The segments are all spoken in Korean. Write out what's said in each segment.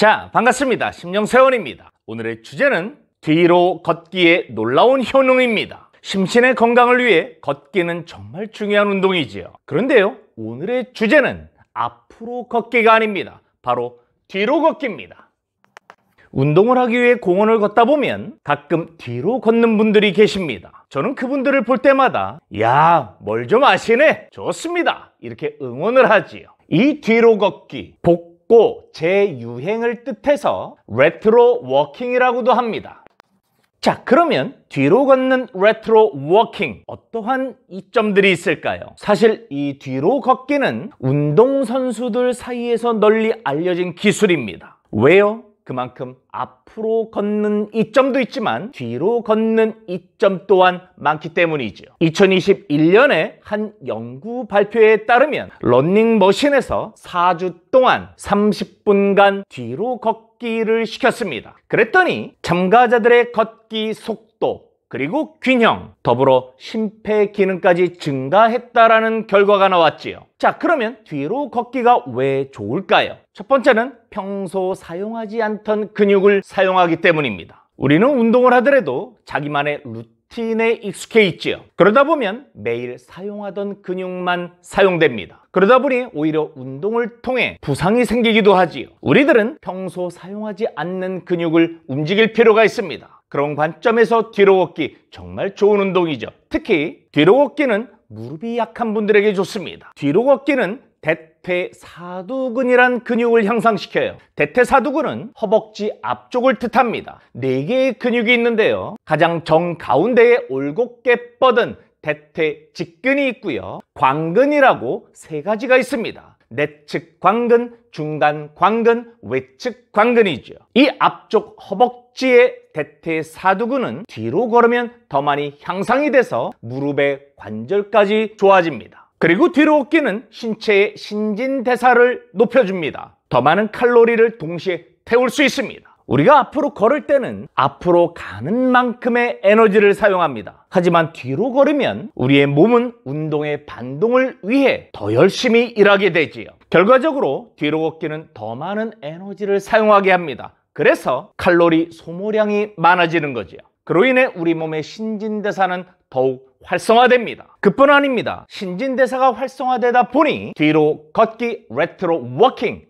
자, 반갑습니다. 심령세원입니다. 오늘의 주제는 뒤로 걷기에 놀라운 효능입니다. 심신의 건강을 위해 걷기는 정말 중요한 운동이지요. 그런데요, 오늘의 주제는 앞으로 걷기가 아닙니다. 바로 뒤로 걷기입니다. 운동을 하기 위해 공원을 걷다 보면 가끔 뒤로 걷는 분들이 계십니다. 저는 그분들을 볼 때마다 야, 뭘 좀 아시네? 좋습니다. 이렇게 응원을 하지요. 이 뒤로 걷기, 복고 재유행을 뜻해서 레트로 워킹이라고도 합니다. 자 그러면 뒤로 걷는 레트로 워킹 어떠한 이점들이 있을까요? 사실 이 뒤로 걷기는 운동선수들 사이에서 널리 알려진 기술입니다. 왜요? 그만큼 앞으로 걷는 이점도 있지만 뒤로 걷는 이점 또한 많기 때문이죠. 2021년에 한 연구 발표에 따르면 런닝머신에서 4주 동안 30분간 뒤로 걷기를 시켰습니다. 그랬더니 참가자들의 걷기 속도 그리고 균형, 더불어 심폐 기능까지 증가했다라는 결과가 나왔지요. 자, 그러면 뒤로 걷기가 왜 좋을까요? 첫 번째는 평소 사용하지 않던 근육을 사용하기 때문입니다. 우리는 운동을 하더라도 자기만의 루틴에 익숙해 있지요. 그러다 보면 매일 사용하던 근육만 사용됩니다. 그러다 보니 오히려 운동을 통해 부상이 생기기도 하지요. 우리들은 평소 사용하지 않는 근육을 움직일 필요가 있습니다. 그런 관점에서 뒤로 걷기 정말 좋은 운동이죠. 특히 뒤로 걷기는 무릎이 약한 분들에게 좋습니다. 뒤로 걷기는 대퇴사두근이란 근육을 향상시켜요. 대퇴사두근은 허벅지 앞쪽을 뜻합니다. 네 개의 근육이 있는데요. 가장 정 가운데에 올곧게 뻗은 대퇴 직근이 있고요. 광근이라고 세 가지가 있습니다. 내측 광근, 중간 광근, 외측 광근이죠. 이 앞쪽 허벅지의 대퇴 사두근은 뒤로 걸으면 더 많이 향상이 돼서 무릎의 관절까지 좋아집니다. 그리고 뒤로 어기는 신체의 신진대사를 높여줍니다. 더 많은 칼로리를 동시에 태울 수 있습니다. 우리가 앞으로 걸을 때는 앞으로 가는 만큼의 에너지를 사용합니다. 하지만 뒤로 걸으면 우리의 몸은 운동의 반동을 위해 더 열심히 일하게 되지요. 결과적으로 뒤로 걷기는 더 많은 에너지를 사용하게 합니다. 그래서 칼로리 소모량이 많아지는 거지요. 그로 인해 우리 몸의 신진대사는 더욱 활성화됩니다. 그뿐 아닙니다. 신진대사가 활성화되다 보니 뒤로 걷기 레트로 워킹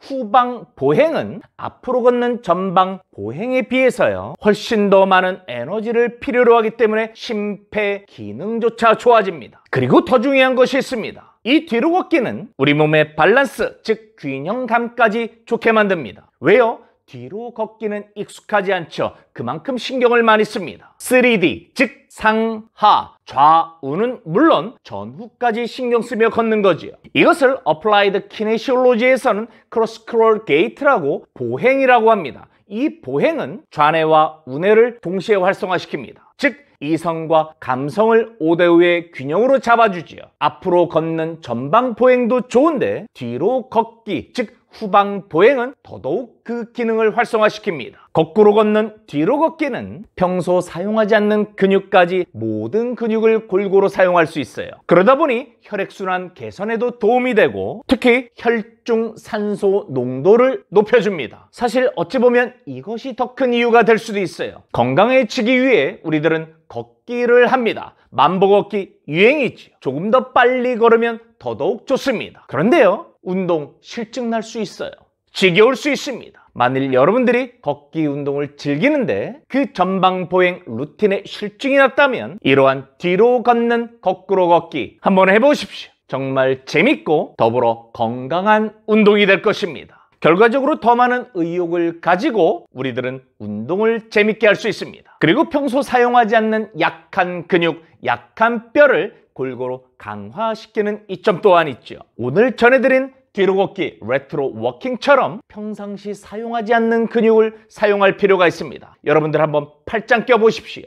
후방 보행은 앞으로 걷는 전방 보행에 비해서요 훨씬 더 많은 에너지를 필요로 하기 때문에 심폐 기능조차 좋아집니다 그리고 더 중요한 것이 있습니다 이 뒤로 걷기는 우리 몸의 밸런스 즉 균형감까지 좋게 만듭니다 왜요? 뒤로 걷기는 익숙하지 않죠. 그만큼 신경을 많이 씁니다. 3D, 즉 상하, 좌우는 물론 전후까지 신경 쓰며 걷는 거지요. 이것을 어플라이드 키네시올로지에서는 크로스크롤 게이트라고 보행이라고 합니다. 이 보행은 좌뇌와 우뇌를 동시에 활성화시킵니다. 즉 이성과 감성을 5대5의 균형으로 잡아주지요. 앞으로 걷는 전방 보행도 좋은데 뒤로 걷기, 즉 후방 보행은 더더욱 그 기능을 활성화시킵니다. 거꾸로 걷는 뒤로 걷기는 평소 사용하지 않는 근육까지 모든 근육을 골고루 사용할 수 있어요. 그러다 보니 혈액순환 개선에도 도움이 되고 특히 혈중 산소 농도를 높여줍니다. 사실 어찌 보면 이것이 더 큰 이유가 될 수도 있어요. 건강해지기 위해 우리들은 걷기를 합니다. 만보 걷기 유행이지요. 조금 더 빨리 걸으면 더더욱 좋습니다. 그런데요. 운동 실증 날 수 있어요. 지겨울 수 있습니다. 만일 여러분들이 걷기 운동을 즐기는데 그 전방 보행 루틴에 실증이 났다면 이러한 뒤로 걷는 거꾸로 걷기 한번 해보십시오. 정말 재밌고 더불어 건강한 운동이 될 것입니다. 결과적으로 더 많은 의욕을 가지고 우리들은 운동을 재밌게 할 수 있습니다. 그리고 평소 사용하지 않는 약한 근육, 약한 뼈를 골고루 강화시키는 이점 또한 있죠. 오늘 전해드린 뒤로 걷기, 레트로 워킹처럼 평상시 사용하지 않는 근육을 사용할 필요가 있습니다. 여러분들 한번 팔짱 껴보십시오.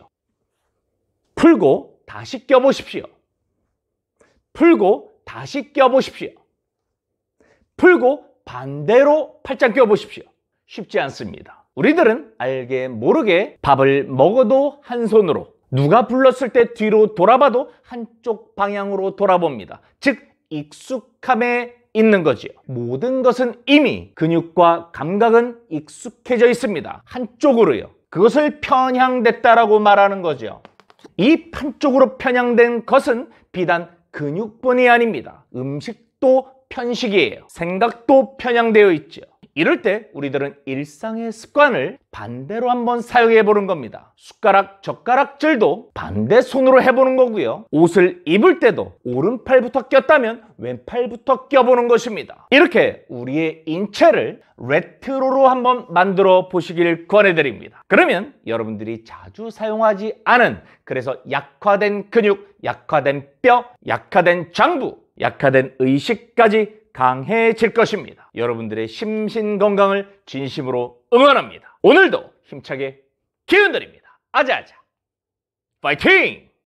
풀고 다시 껴보십시오. 풀고 다시 껴보십시오. 풀고 반대로 팔짱 껴보십시오. 쉽지 않습니다. 우리들은 알게 모르게 밥을 먹어도 한 손으로 누가 불렀을 때 뒤로 돌아봐도 한쪽 방향으로 돌아봅니다. 즉 익숙함에 있는 거지요. 모든 것은 이미 근육과 감각은 익숙해져 있습니다. 한쪽으로요. 그것을 편향됐다라고 말하는 거죠. 이 한쪽으로 편향된 것은 비단 근육뿐이 아닙니다. 음식도 편식이에요. 생각도 편향되어 있죠. 이럴 때 우리들은 일상의 습관을 반대로 한번 사용해 보는 겁니다. 숟가락, 젓가락질도 반대 손으로 해보는 거고요. 옷을 입을 때도 오른팔부터 꼈다면 왼팔부터 껴보는 것입니다. 이렇게 우리의 인체를 레트로로 한번 만들어 보시길 권해드립니다. 그러면 여러분들이 자주 사용하지 않은 그래서 약화된 근육, 약화된 뼈, 약화된 장부, 약화된 의식까지 강해질 것입니다. 여러분들의 심신 건강을 진심으로 응원합니다. 오늘도 힘차게 기운 드립니다. 아자아자. 파이팅!